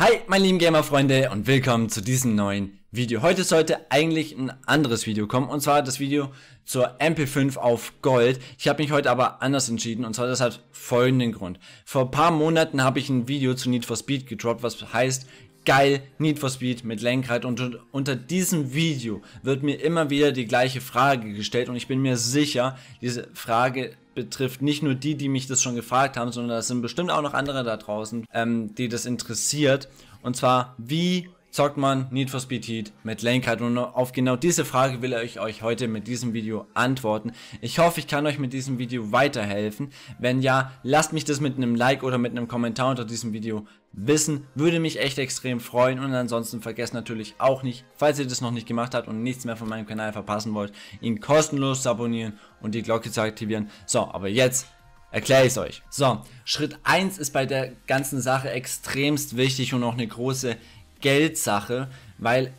Hi, meine lieben Gamer-Freunde und willkommen zu diesem neuen Video. Heute sollte eigentlich ein anderes Video kommen und zwar das Video zur MP5 auf Gold. Ich habe mich heute aber anders entschieden und zwar das hat folgenden Grund. Vor ein paar Monaten habe ich ein Video zu Need for Speed gedroppt, was heißt geil Need for Speed mit Lenkrad und unter diesem Video wird mir immer wieder die gleiche Frage gestellt und ich bin mir sicher, diese Frage betrifft nicht nur die, die mich das schon gefragt haben, sondern es sind bestimmt auch noch andere da draußen, ähm, die das interessiert. Und zwar, wie zockt man Need for Speed Heat mit Lenkrad? Und auf genau diese Frage will ich euch heute mit diesem Video antworten. Ich hoffe, ich kann euch mit diesem Video weiterhelfen. Wenn ja, lasst mich das mit einem Like oder mit einem Kommentar unter diesem Video wissen. Würde mich echt extrem freuen. Und ansonsten vergesst natürlich auch nicht, falls ihr das noch nicht gemacht habt und nichts mehr von meinem Kanal verpassen wollt, ihn kostenlos zu abonnieren und die Glocke zu aktivieren. So, aber jetzt erkläre ich es euch. So, Schritt 1 ist bei der ganzen Sache extremst wichtig und auch eine große Geldsache, weil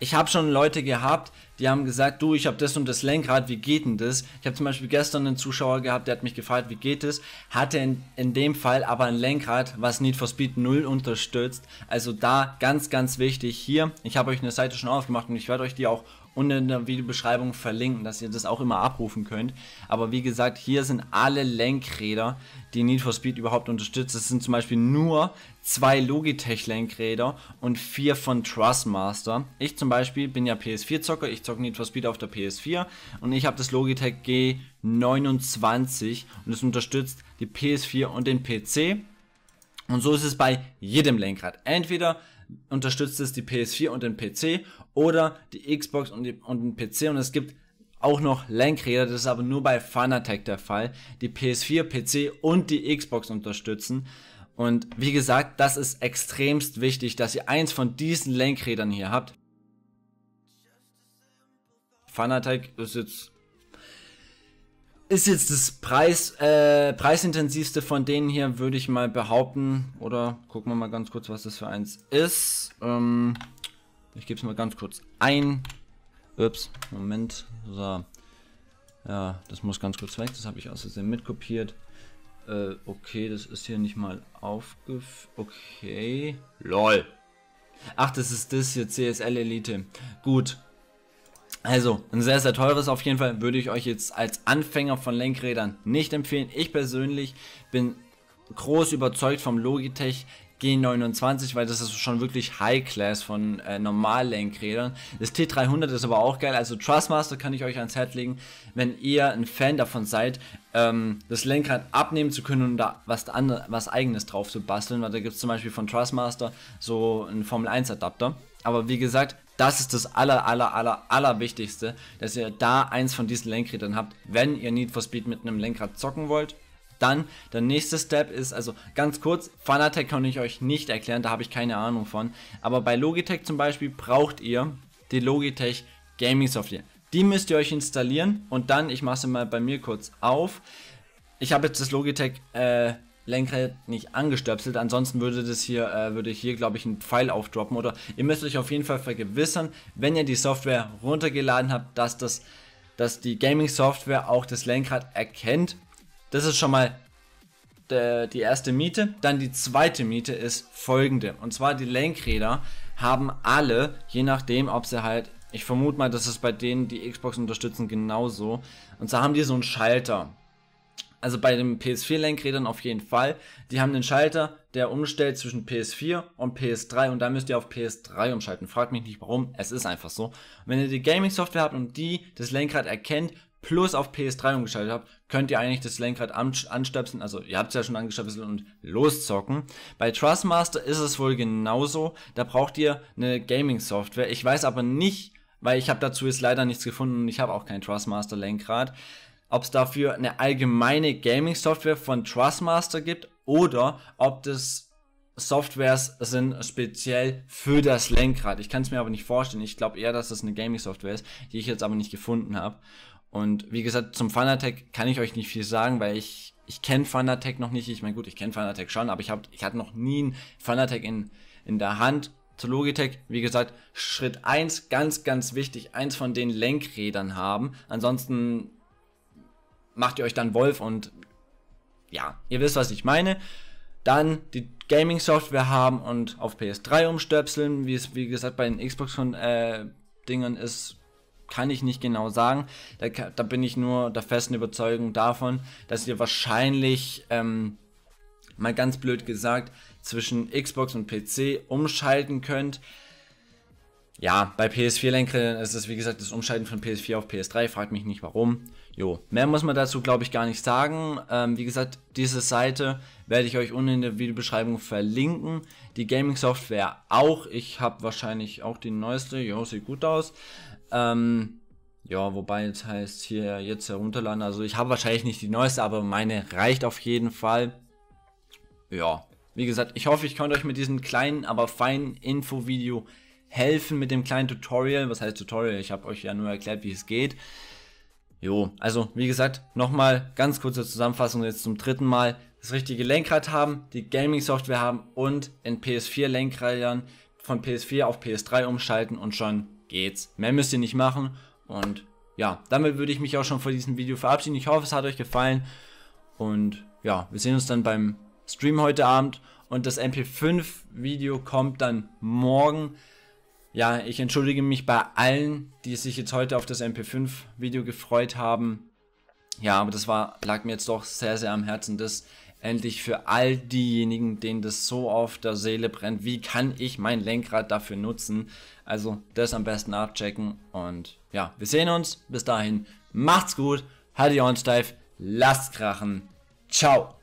ich habe schon Leute gehabt, die haben gesagt, du, ich habe das und das Lenkrad, wie geht denn das? Ich habe zum Beispiel gestern einen Zuschauer gehabt, der hat mich gefragt, wie geht es? Hatte in, in dem Fall aber ein Lenkrad, was Need for Speed 0 unterstützt. Also da ganz, ganz wichtig hier. Ich habe euch eine Seite schon aufgemacht und ich werde euch die auch und in der Videobeschreibung verlinken, dass ihr das auch immer abrufen könnt. Aber wie gesagt, hier sind alle Lenkräder, die Need for Speed überhaupt unterstützt. Es sind zum Beispiel nur zwei Logitech-Lenkräder und vier von Trustmaster. Ich zum Beispiel bin ja PS4-Zocker, ich zocke Need for Speed auf der PS4 und ich habe das Logitech G29 und es unterstützt die PS4 und den PC. Und so ist es bei jedem Lenkrad. Entweder unterstützt es die PS4 und den PC oder die Xbox und, die, und den PC und es gibt auch noch Lenkräder, das ist aber nur bei Fanatec der Fall, die PS4, PC und die Xbox unterstützen. Und wie gesagt, das ist extremst wichtig, dass ihr eins von diesen Lenkrädern hier habt. Fanatec ist jetzt ist jetzt das Preis, äh, preisintensivste von denen hier, würde ich mal behaupten. Oder gucken wir mal ganz kurz, was das für eins ist. Ähm, ich gebe es mal ganz kurz ein. Ups, Moment. So. Ja, das muss ganz kurz weg. Das habe ich aus Versehen mitkopiert. Äh, okay, das ist hier nicht mal aufgef... Okay. LOL. Ach, das ist das hier, CSL Elite. Gut. Also, ein sehr, sehr teures auf jeden Fall würde ich euch jetzt als Anfänger von Lenkrädern nicht empfehlen. Ich persönlich bin groß überzeugt vom Logitech G29, weil das ist schon wirklich High Class von äh, Lenkrädern. Das T300 ist aber auch geil, also Trustmaster kann ich euch ans Herz legen, wenn ihr ein Fan davon seid, ähm, das Lenkrad abnehmen zu können und da was, andere, was eigenes drauf zu basteln, weil da gibt es zum Beispiel von Trustmaster so einen Formel 1 Adapter. Aber wie gesagt, das ist das aller, aller, aller, aller wichtigste, dass ihr da eins von diesen Lenkrädern habt, wenn ihr Need for Speed mit einem Lenkrad zocken wollt. Dann der nächste Step ist, also ganz kurz, Fanatec kann ich euch nicht erklären, da habe ich keine Ahnung von. Aber bei Logitech zum Beispiel braucht ihr die Logitech Gaming Software. Die müsst ihr euch installieren und dann, ich mache sie mal bei mir kurz auf. Ich habe jetzt das Logitech äh, Lenkrad nicht angestöpselt. Ansonsten würde das hier, äh, würde ich hier, glaube ich, einen Pfeil aufdroppen. Oder ihr müsst euch auf jeden Fall vergewissern, wenn ihr die Software runtergeladen habt, dass das, dass die Gaming-Software auch das Lenkrad erkennt. Das ist schon mal die erste Miete. Dann die zweite Miete ist folgende. Und zwar die Lenkräder haben alle, je nachdem, ob sie halt, ich vermute mal, dass es bei denen, die Xbox unterstützen, genauso. Und zwar haben die so einen Schalter also bei den PS4-Lenkrädern auf jeden Fall. Die haben einen Schalter, der umstellt zwischen PS4 und PS3 und da müsst ihr auf PS3 umschalten. Fragt mich nicht warum, es ist einfach so. Und wenn ihr die Gaming-Software habt und die das Lenkrad erkennt, plus auf PS3 umgeschaltet habt, könnt ihr eigentlich das Lenkrad anstöpseln, also ihr habt es ja schon angestöpselt und loszocken. Bei Trustmaster ist es wohl genauso, da braucht ihr eine Gaming-Software. Ich weiß aber nicht, weil ich habe dazu jetzt leider nichts gefunden und ich habe auch kein Trustmaster-Lenkrad ob es dafür eine allgemeine Gaming-Software von Trustmaster gibt oder ob das Softwares sind speziell für das Lenkrad. Ich kann es mir aber nicht vorstellen. Ich glaube eher, dass das eine Gaming-Software ist, die ich jetzt aber nicht gefunden habe. Und wie gesagt, zum Fanatec kann ich euch nicht viel sagen, weil ich, ich kenne Fanatec noch nicht. Ich meine, gut, ich kenne Fanatec schon, aber ich, hab, ich hatte noch nie einen Fanatec in, in der Hand. Zu Logitech, wie gesagt, Schritt 1, ganz, ganz wichtig, eins von den Lenkrädern haben. Ansonsten macht ihr euch dann Wolf und ja, ihr wisst, was ich meine. Dann die Gaming-Software haben und auf PS3 umstöpseln, wie es wie gesagt bei den Xbox-Dingern äh, ist, kann ich nicht genau sagen. Da, da, bin ich nur der festen Überzeugung davon, dass ihr wahrscheinlich, ähm, mal ganz blöd gesagt, zwischen Xbox und PC umschalten könnt ja, bei PS4-Lenkrädern ist es, wie gesagt, das Umschalten von PS4 auf PS3. Fragt mich nicht warum. Jo, mehr muss man dazu, glaube ich, gar nicht sagen. Ähm, wie gesagt, diese Seite werde ich euch unten in der Videobeschreibung verlinken. Die Gaming-Software auch. Ich habe wahrscheinlich auch die neueste. Jo, sieht gut aus. Ähm, ja, wobei jetzt heißt hier jetzt herunterladen. Also ich habe wahrscheinlich nicht die neueste, aber meine reicht auf jeden Fall. Ja, wie gesagt, ich hoffe, ich konnte euch mit diesem kleinen, aber feinen Infovideo video helfen mit dem kleinen Tutorial. Was heißt Tutorial? Ich habe euch ja nur erklärt, wie es geht. Jo, also wie gesagt, nochmal ganz kurze Zusammenfassung jetzt zum dritten Mal. Das richtige Lenkrad haben, die Gaming-Software haben und in PS4-Lenkrädern von PS4 auf PS3 umschalten und schon geht's. Mehr müsst ihr nicht machen und ja, damit würde ich mich auch schon vor diesem Video verabschieden. Ich hoffe, es hat euch gefallen und ja, wir sehen uns dann beim Stream heute Abend und das MP5-Video kommt dann morgen. Ja, ich entschuldige mich bei allen, die sich jetzt heute auf das MP5-Video gefreut haben. Ja, aber das war, lag mir jetzt doch sehr, sehr am Herzen, dass endlich für all diejenigen, denen das so auf der Seele brennt, wie kann ich mein Lenkrad dafür nutzen? Also das am besten abchecken und ja, wir sehen uns. Bis dahin, macht's gut, haltet ihr uns steif, lasst krachen. Ciao.